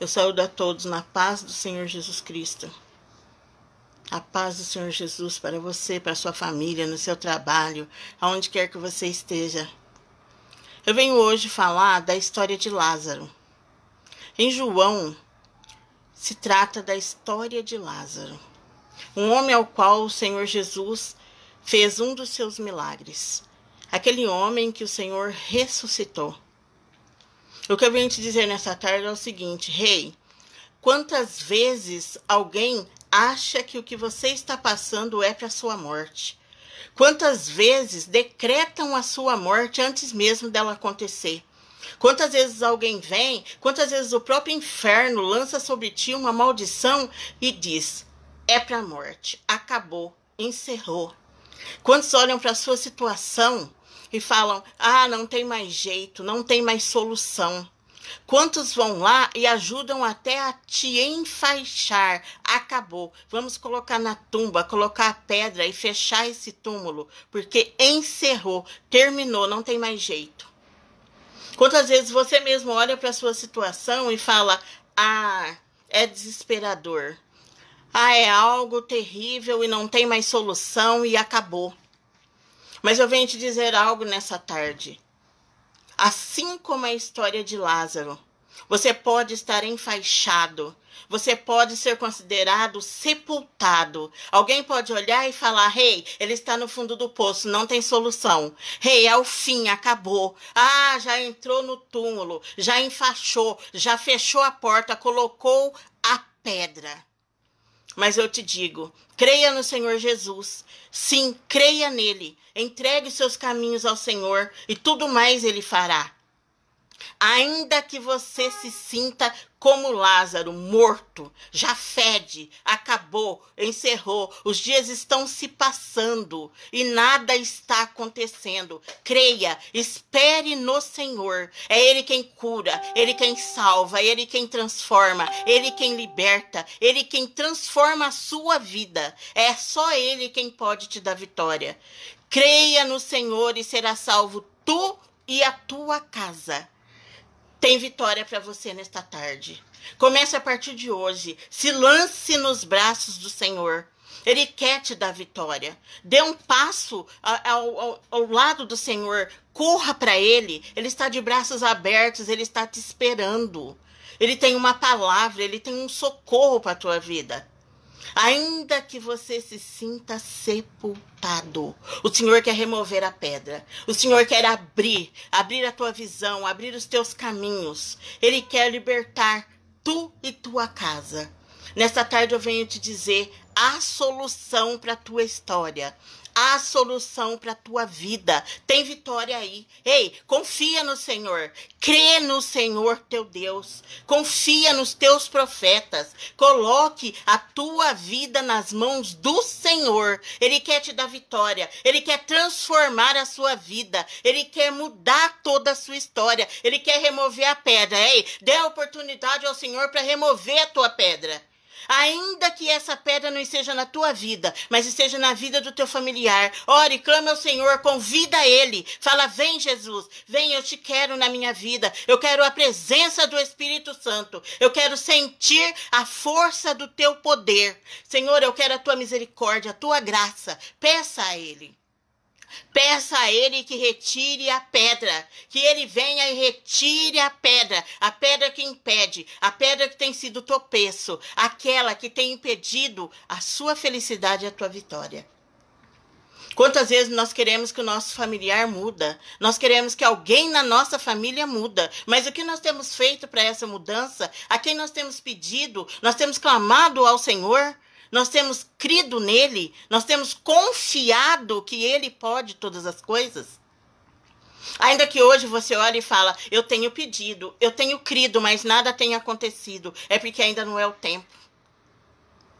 Eu saúdo a todos na paz do Senhor Jesus Cristo. A paz do Senhor Jesus para você, para sua família, no seu trabalho, aonde quer que você esteja. Eu venho hoje falar da história de Lázaro. Em João, se trata da história de Lázaro, um homem ao qual o Senhor Jesus fez um dos seus milagres. Aquele homem que o Senhor ressuscitou. O que eu venho te dizer nessa tarde é o seguinte, rei. Hey, quantas vezes alguém acha que o que você está passando é para sua morte? Quantas vezes decretam a sua morte antes mesmo dela acontecer? Quantas vezes alguém vem, quantas vezes o próprio inferno lança sobre ti uma maldição e diz: é para a morte, acabou, encerrou. Quantos olham para a sua situação e falam: ah, não tem mais jeito, não tem mais solução. Quantos vão lá e ajudam até a te enfaixar? Acabou. Vamos colocar na tumba, colocar a pedra e fechar esse túmulo, porque encerrou, terminou, não tem mais jeito. Quantas vezes você mesmo olha para a sua situação e fala: "Ah, é desesperador. Ah, é algo terrível e não tem mais solução e acabou." Mas eu venho te dizer algo nessa tarde. Assim como a história de Lázaro, você pode estar enfaixado, você pode ser considerado sepultado. Alguém pode olhar e falar: rei, hey, ele está no fundo do poço, não tem solução. Rei, hey, é o fim, acabou. Ah, já entrou no túmulo, já enfaixou, já fechou a porta, colocou a pedra. Mas eu te digo: creia no Senhor Jesus. Sim, creia nele. Entregue seus caminhos ao Senhor e tudo mais ele fará. Ainda que você se sinta como Lázaro, morto, já fede, acabou, encerrou, os dias estão se passando e nada está acontecendo. Creia, espere no Senhor. É Ele quem cura, Ele quem salva, Ele quem transforma, Ele quem liberta, Ele quem transforma a sua vida. É só Ele quem pode te dar vitória. Creia no Senhor e será salvo tu e a tua casa. Tem vitória para você nesta tarde. Comece a partir de hoje. Se lance nos braços do Senhor. Ele quer te dar vitória. Dê um passo ao, ao, ao lado do Senhor. Corra para Ele. Ele está de braços abertos. Ele está te esperando. Ele tem uma palavra. Ele tem um socorro para a tua vida. Ainda que você se sinta sepultado, o Senhor quer remover a pedra. O Senhor quer abrir, abrir a tua visão, abrir os teus caminhos. Ele quer libertar tu e tua casa. Nesta tarde eu venho te dizer: a solução para a tua história, a solução para a tua vida. Tem vitória aí. Ei, confia no Senhor. Crê no Senhor teu Deus. Confia nos teus profetas. Coloque a tua vida nas mãos do Senhor. Ele quer te dar vitória. Ele quer transformar a sua vida. Ele quer mudar toda a sua história. Ele quer remover a pedra. Ei, dê a oportunidade ao Senhor para remover a tua pedra ainda que essa pedra não esteja na tua vida, mas esteja na vida do teu familiar. Ore, clame ao Senhor, convida ele. Fala: "Vem, Jesus, vem, eu te quero na minha vida. Eu quero a presença do Espírito Santo. Eu quero sentir a força do teu poder. Senhor, eu quero a tua misericórdia, a tua graça. Peça a ele. Peça a ele que retire a pedra, que ele venha e retire a pedra, a pedra que impede, a pedra que tem sido tropeço, aquela que tem impedido a sua felicidade e a tua vitória. Quantas vezes nós queremos que o nosso familiar muda? Nós queremos que alguém na nossa família muda. Mas o que nós temos feito para essa mudança? A quem nós temos pedido? Nós temos clamado ao Senhor? nós temos crido nele, nós temos confiado que ele pode todas as coisas. Ainda que hoje você olhe e fala, eu tenho pedido, eu tenho crido, mas nada tem acontecido, é porque ainda não é o tempo.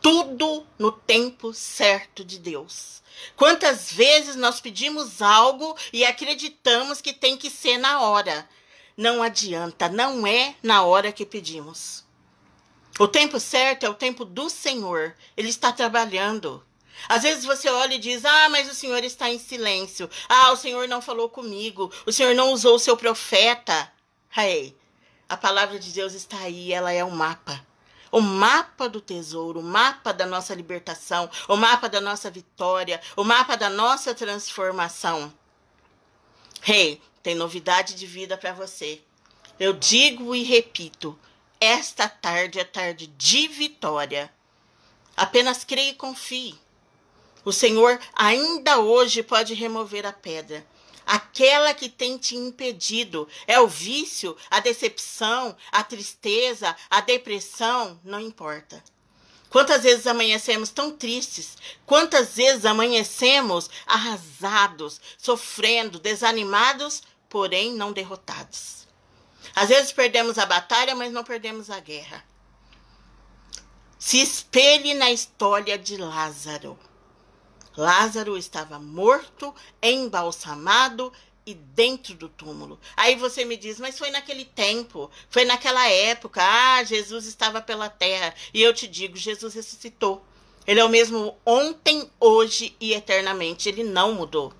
Tudo no tempo certo de Deus. Quantas vezes nós pedimos algo e acreditamos que tem que ser na hora? Não adianta, não é na hora que pedimos. O tempo certo é o tempo do Senhor. Ele está trabalhando. Às vezes você olha e diz: Ah, mas o Senhor está em silêncio. Ah, o Senhor não falou comigo. O Senhor não usou o seu profeta. Hey, a palavra de Deus está aí, ela é o um mapa. O mapa do tesouro, o mapa da nossa libertação, o mapa da nossa vitória, o mapa da nossa transformação. Rei, hey, tem novidade de vida para você. Eu digo e repito: esta tarde é tarde de vitória. Apenas creia e confie. O Senhor ainda hoje pode remover a pedra. Aquela que tem te impedido é o vício, a decepção, a tristeza, a depressão, não importa. Quantas vezes amanhecemos tão tristes? Quantas vezes amanhecemos arrasados, sofrendo, desanimados, porém não derrotados? Às vezes perdemos a batalha, mas não perdemos a guerra. Se espelhe na história de Lázaro. Lázaro estava morto, embalsamado e dentro do túmulo. Aí você me diz, mas foi naquele tempo, foi naquela época. Ah, Jesus estava pela terra. E eu te digo, Jesus ressuscitou. Ele é o mesmo ontem, hoje e eternamente. Ele não mudou.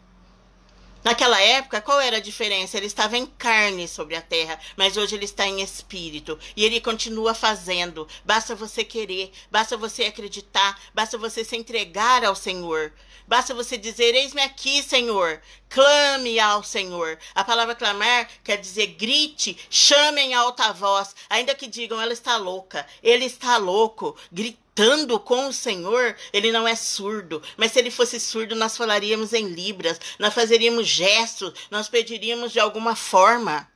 Naquela época, qual era a diferença? Ele estava em carne sobre a terra, mas hoje ele está em espírito. E ele continua fazendo. Basta você querer, basta você acreditar, basta você se entregar ao Senhor. Basta você dizer: Eis-me aqui, Senhor. Clame ao Senhor. A palavra clamar quer dizer grite, chame em alta voz. Ainda que digam: ela está louca, ele está louco. Grite estando com o Senhor, ele não é surdo. Mas se ele fosse surdo, nós falaríamos em libras, nós fazeríamos gestos, nós pediríamos de alguma forma.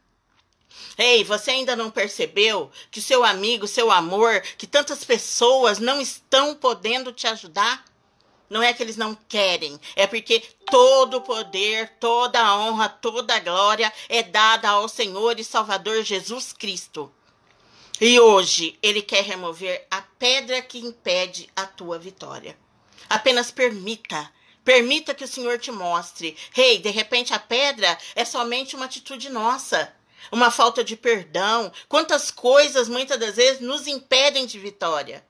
Ei, você ainda não percebeu que seu amigo, seu amor, que tantas pessoas não estão podendo te ajudar? Não é que eles não querem, é porque todo o poder, toda a honra, toda a glória é dada ao Senhor e Salvador Jesus Cristo. E hoje ele quer remover a pedra que impede a tua vitória. Apenas permita. Permita que o Senhor te mostre. Rei, hey, de repente a pedra é somente uma atitude nossa. Uma falta de perdão. Quantas coisas muitas das vezes nos impedem de vitória.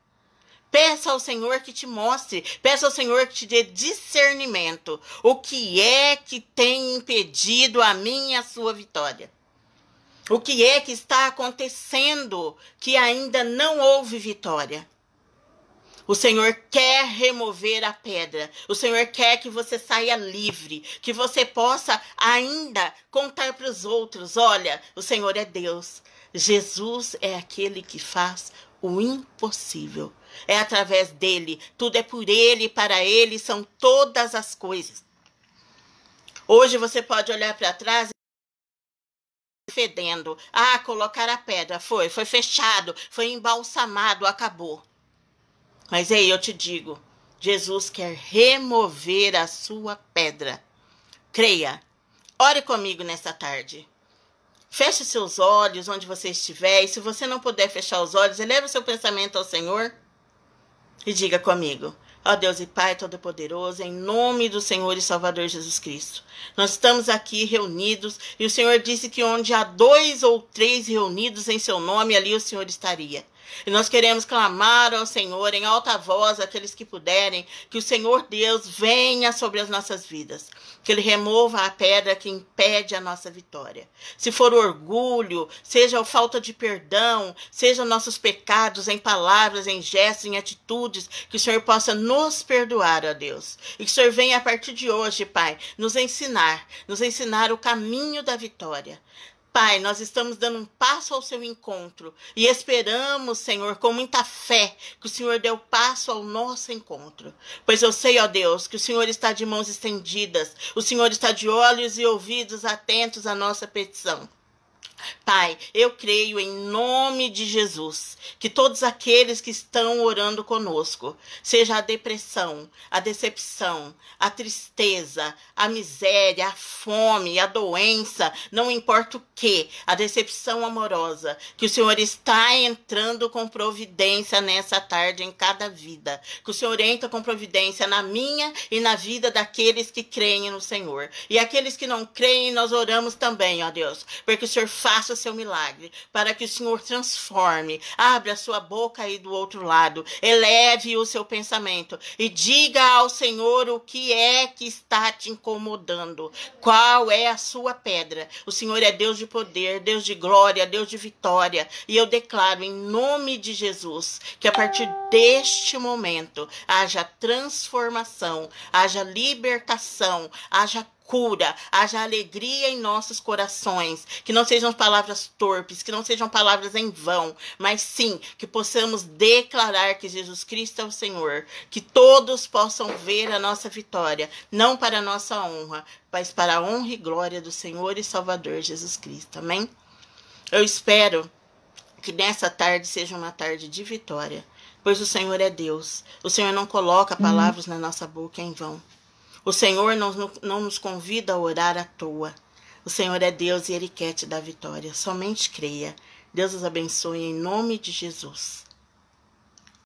Peça ao Senhor que te mostre, peça ao Senhor que te dê discernimento. O que é que tem impedido a minha e a sua vitória? O que é que está acontecendo que ainda não houve vitória? O Senhor quer remover a pedra. O Senhor quer que você saia livre, que você possa ainda contar para os outros: olha, o Senhor é Deus. Jesus é aquele que faz o impossível. É através dele, tudo é por ele, para ele são todas as coisas. Hoje você pode olhar para trás fedendo. Ah, colocar a pedra. Foi, foi fechado, foi embalsamado, acabou. Mas ei, eu te digo, Jesus quer remover a sua pedra. Creia. Ore comigo nessa tarde. Feche seus olhos onde você estiver, e se você não puder fechar os olhos, eleve o seu pensamento ao Senhor e diga comigo: Ó Deus e Pai Todo-Poderoso, em nome do Senhor e Salvador Jesus Cristo. Nós estamos aqui reunidos e o Senhor disse que onde há dois ou três reunidos em seu nome, ali o Senhor estaria. E nós queremos clamar ao Senhor em alta voz, aqueles que puderem, que o Senhor Deus venha sobre as nossas vidas, que Ele remova a pedra que impede a nossa vitória. Se for orgulho, seja a falta de perdão, seja nossos pecados em palavras, em gestos, em atitudes, que o Senhor possa nos perdoar, ó Deus. E que o Senhor venha a partir de hoje, Pai, nos ensinar, nos ensinar o caminho da vitória. Pai, nós estamos dando um passo ao seu encontro e esperamos, Senhor, com muita fé, que o Senhor dê o passo ao nosso encontro. Pois eu sei, ó Deus, que o Senhor está de mãos estendidas, o Senhor está de olhos e ouvidos atentos à nossa petição. Pai, eu creio em nome de Jesus que todos aqueles que estão orando conosco, seja a depressão, a decepção, a tristeza, a miséria, a fome, a doença, não importa o que, a decepção amorosa, que o Senhor está entrando com providência nessa tarde em cada vida, que o Senhor entra com providência na minha e na vida daqueles que creem no Senhor. E aqueles que não creem, nós oramos também, ó Deus, porque o Senhor faz faça seu milagre, para que o Senhor transforme. Abra sua boca aí do outro lado, eleve o seu pensamento e diga ao Senhor o que é que está te incomodando, qual é a sua pedra. O Senhor é Deus de poder, Deus de glória, Deus de vitória. E eu declaro em nome de Jesus que a partir deste momento haja transformação, haja libertação, haja cura, haja alegria em nossos corações, que não sejam palavras torpes, que não sejam palavras em vão, mas sim que possamos declarar que Jesus Cristo é o Senhor, que todos possam ver a nossa vitória, não para a nossa honra, mas para a honra e glória do Senhor e Salvador Jesus Cristo. Amém? Eu espero que nessa tarde seja uma tarde de vitória, pois o Senhor é Deus. O Senhor não coloca uhum. palavras na nossa boca em vão. O Senhor não, não nos convida a orar à toa. O Senhor é Deus e Ele quer te dar vitória. Somente creia. Deus os abençoe em nome de Jesus.